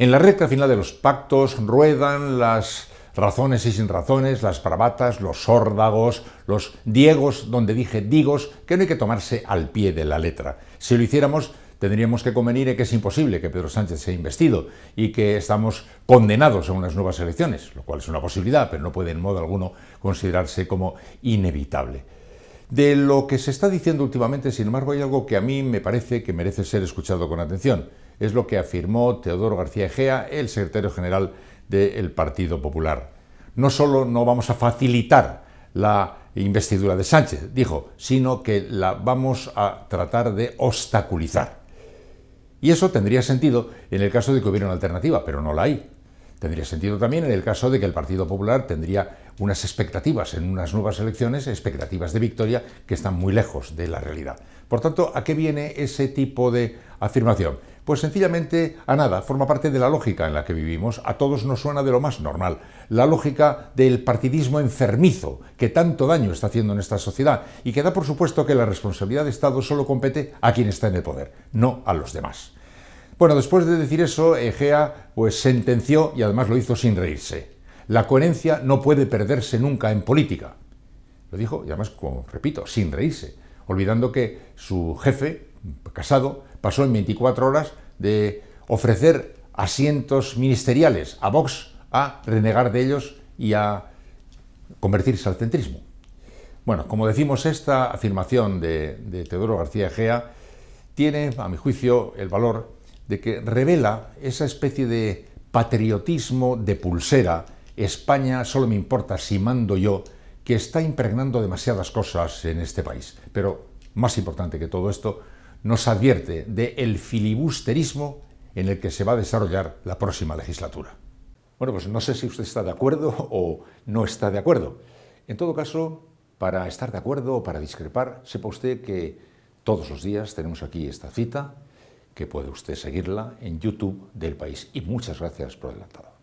En la recta final de los pactos ruedan las razones y sin razones, las bravatas, los sórdagos, los diegos, donde dije digos, que no hay que tomarse al pie de la letra. Si lo hiciéramos, tendríamos que convenir en que es imposible que Pedro Sánchez sea investido y que estamos condenados a unas nuevas elecciones, lo cual es una posibilidad, pero no puede en modo alguno considerarse como inevitable. De lo que se está diciendo últimamente, sin embargo, hay algo que a mí me parece que merece ser escuchado con atención. Es lo que afirmó Teodoro García Egea, el secretario general del Partido Popular. No solo no vamos a facilitar la investidura de Sánchez, dijo, sino que la vamos a tratar de obstaculizar. Y eso tendría sentido en el caso de que hubiera una alternativa, pero no la hay. Tendría sentido también en el caso de que el Partido Popular tendría unas expectativas en unas nuevas elecciones, expectativas de victoria que están muy lejos de la realidad. Por tanto, ¿a qué viene ese tipo de afirmación? Pues sencillamente a nada, forma parte de la lógica en la que vivimos, a todos nos suena de lo más normal, la lógica del partidismo enfermizo que tanto daño está haciendo en esta sociedad y que da por supuesto que la responsabilidad de Estado solo compete a quien está en el poder, no a los demás. Bueno, después de decir eso, Egea pues sentenció y además lo hizo sin reírse. La coherencia no puede perderse nunca en política. Lo dijo, y además, como repito, sin reírse, olvidando que su jefe, casado, pasó en 24 horas de ofrecer asientos ministeriales a Vox a renegar de ellos y a convertirse al centrismo. Bueno, como decimos, esta afirmación de, de Teodoro García Egea tiene, a mi juicio, el valor de que revela esa especie de patriotismo de pulsera, España solo me importa si mando yo, que está impregnando demasiadas cosas en este país. Pero más importante que todo esto, nos advierte del el filibusterismo en el que se va a desarrollar la próxima legislatura. Bueno, pues no sé si usted está de acuerdo o no está de acuerdo. En todo caso, para estar de acuerdo o para discrepar, sepa usted que todos los días tenemos aquí esta cita que puede usted seguirla en YouTube del país. Y muchas gracias por adelantado.